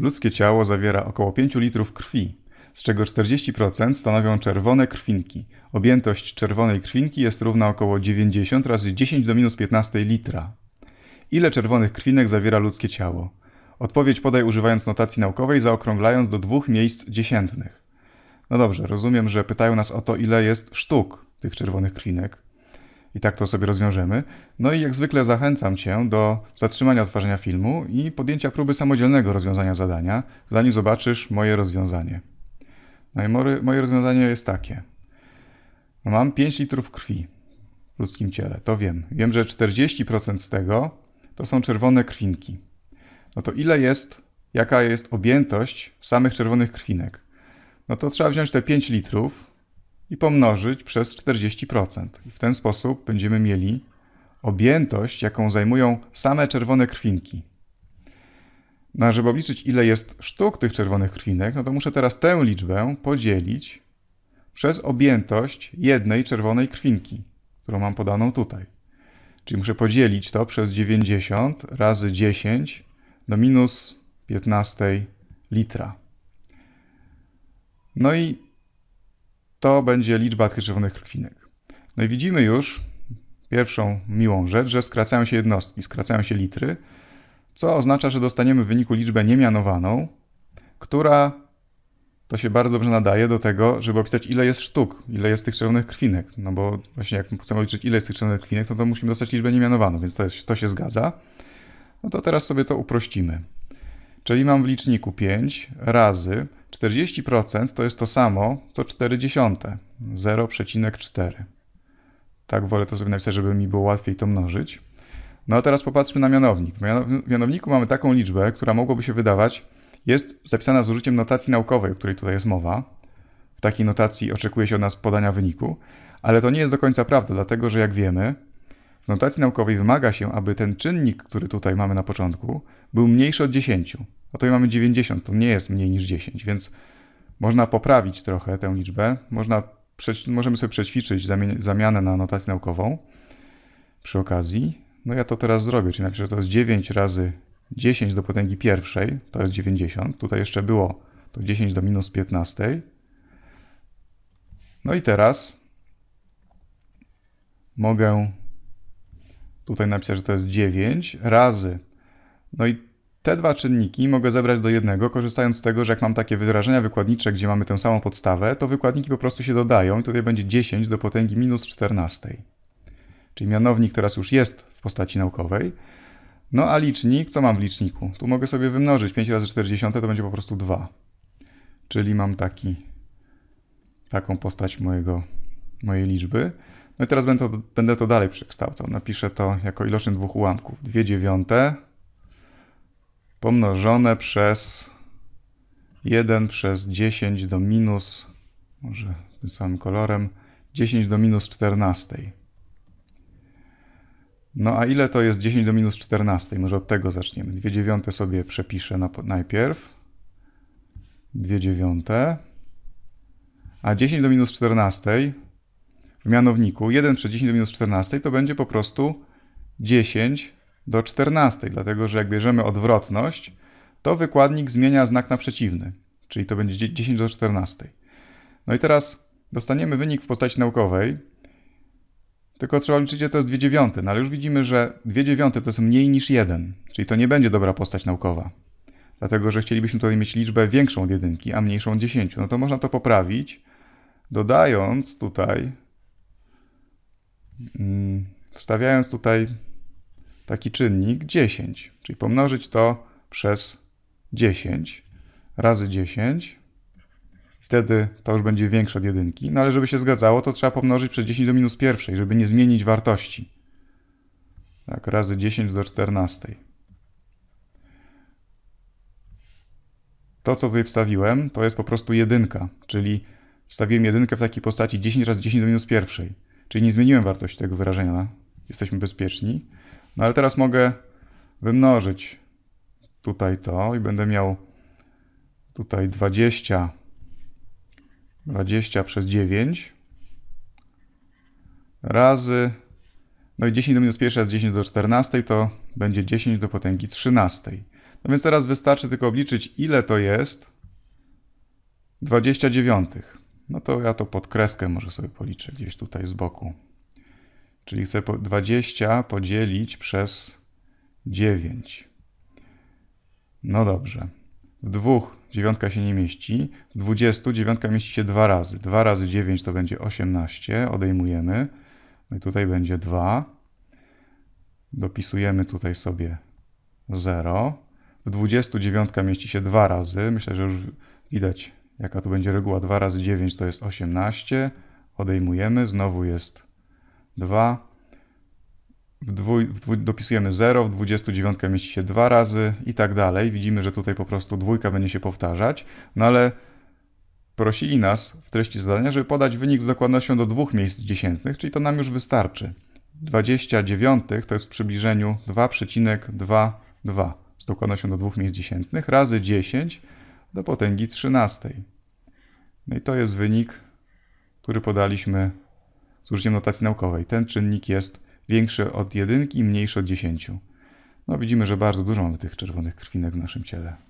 Ludzkie ciało zawiera około 5 litrów krwi, z czego 40% stanowią czerwone krwinki. Objętość czerwonej krwinki jest równa około 90 razy 10 do minus 15 litra. Ile czerwonych krwinek zawiera ludzkie ciało? Odpowiedź podaj używając notacji naukowej, zaokrąglając do dwóch miejsc dziesiętnych. No dobrze, rozumiem, że pytają nas o to, ile jest sztuk tych czerwonych krwinek i tak to sobie rozwiążemy. No i jak zwykle zachęcam Cię do zatrzymania odtwarzania filmu i podjęcia próby samodzielnego rozwiązania zadania, zanim zobaczysz moje rozwiązanie. No i moje rozwiązanie jest takie. Mam 5 litrów krwi w ludzkim ciele, to wiem. Wiem, że 40% z tego to są czerwone krwinki. No to ile jest, jaka jest objętość samych czerwonych krwinek? No to trzeba wziąć te 5 litrów, i pomnożyć przez 40%. w ten sposób będziemy mieli objętość, jaką zajmują same czerwone krwinki. No a żeby obliczyć, ile jest sztuk tych czerwonych krwinek, no to muszę teraz tę liczbę podzielić przez objętość jednej czerwonej krwinki, którą mam podaną tutaj. Czyli muszę podzielić to przez 90 razy 10 do minus 15 litra. No i to będzie liczba tych czerwonych krwinek. No i widzimy już pierwszą miłą rzecz, że skracają się jednostki, skracają się litry, co oznacza, że dostaniemy w wyniku liczbę niemianowaną, która to się bardzo dobrze nadaje do tego, żeby opisać ile jest sztuk, ile jest tych czerwonych krwinek. No bo właśnie jak chcemy liczyć ile jest tych czerwonych krwinek, to, to musimy dostać liczbę niemianowaną, więc to, jest, to się zgadza. No to teraz sobie to uprościmy. Czyli mam w liczniku 5 razy 40% to jest to samo co 0,4, 0,4. Tak wolę to sobie napisać, żeby mi było łatwiej to mnożyć. No a teraz popatrzmy na mianownik. W mianowniku mamy taką liczbę, która mogłoby się wydawać, jest zapisana z użyciem notacji naukowej, o której tutaj jest mowa. W takiej notacji oczekuje się od nas podania wyniku, ale to nie jest do końca prawda, dlatego że jak wiemy, notacji naukowej wymaga się, aby ten czynnik, który tutaj mamy na początku, był mniejszy od 10. A tutaj mamy 90, to nie jest mniej niż 10, więc można poprawić trochę tę liczbę. Można, możemy sobie przećwiczyć zamianę na notację naukową przy okazji. No ja to teraz zrobię, czyli napiszę, że to jest 9 razy 10 do potęgi pierwszej, to jest 90. Tutaj jeszcze było to 10 do minus 15. No i teraz mogę tutaj napisać, że to jest 9 razy. No i te dwa czynniki mogę zebrać do jednego, korzystając z tego, że jak mam takie wyrażenia wykładnicze, gdzie mamy tę samą podstawę, to wykładniki po prostu się dodają i tutaj będzie 10 do potęgi minus 14. Czyli mianownik teraz już jest w postaci naukowej. No a licznik, co mam w liczniku? Tu mogę sobie wymnożyć 5 razy 40 to będzie po prostu 2. Czyli mam taki, taką postać mojego, mojej liczby. No i teraz będę to, będę to dalej przekształcał. Napiszę to jako iloczyn dwóch ułamków. 2 dziewiąte pomnożone przez 1 przez 10 do minus, może tym samym kolorem, 10 do minus 14. No a ile to jest 10 do minus 14? Może od tego zaczniemy. 2 dziewiąte sobie przepiszę na, najpierw. 2 dziewiąte. A 10 do minus 14 w mianowniku 1 przez 10 do minus 14 to będzie po prostu 10 do 14, dlatego że jak bierzemy odwrotność, to wykładnik zmienia znak na przeciwny, czyli to będzie 10 do 14. No i teraz dostaniemy wynik w postaci naukowej, tylko trzeba liczyć, że to jest 2 dziewiąte, no ale już widzimy, że 2 dziewiąte to jest mniej niż 1, czyli to nie będzie dobra postać naukowa. Dlatego, że chcielibyśmy tutaj mieć liczbę większą od jedynki, a mniejszą od 10. No to można to poprawić, dodając tutaj Mm, wstawiając tutaj taki czynnik 10, czyli pomnożyć to przez 10 razy 10. Wtedy to już będzie większe od jedynki, no ale żeby się zgadzało, to trzeba pomnożyć przez 10 do minus pierwszej, żeby nie zmienić wartości. Tak, razy 10 do 14. To, co tutaj wstawiłem, to jest po prostu jedynka, czyli wstawiłem jedynkę w takiej postaci 10 razy 10 do minus pierwszej. Czyli nie zmieniłem wartości tego wyrażenia. Jesteśmy bezpieczni. No ale teraz mogę wymnożyć tutaj to i będę miał tutaj 20, 20 przez 9 razy, no i 10 do minus 1 razy 10 do 14 to będzie 10 do potęgi 13. No więc teraz wystarczy tylko obliczyć ile to jest 29. No to ja to pod kreskę może sobie policzę gdzieś tutaj z boku. Czyli chcę 20 podzielić przez 9. No dobrze. W dwóch dziewiątka się nie mieści. W 20 dziewiątka mieści się dwa razy. 2 razy 9 to będzie 18. Odejmujemy. No i tutaj będzie 2. Dopisujemy tutaj sobie 0. W 20 29 mieści się dwa razy. Myślę, że już widać Jaka tu będzie reguła? 2 razy 9 to jest 18. Odejmujemy, znowu jest 2. W dwój, w dwój, dopisujemy 0, w 29 mieści się 2 razy i tak dalej. Widzimy, że tutaj po prostu dwójka będzie się powtarzać, no ale prosili nas w treści zadania, żeby podać wynik z dokładnością do dwóch miejsc dziesiętnych, czyli to nam już wystarczy. 29 to jest w przybliżeniu 2,22 z dokładnością do dwóch miejsc dziesiętnych razy 10 do potęgi 13. No i to jest wynik, który podaliśmy z użyciem notacji naukowej. Ten czynnik jest większy od jedynki i mniejszy od 10. No widzimy, że bardzo dużo mamy tych czerwonych krwinek w naszym ciele.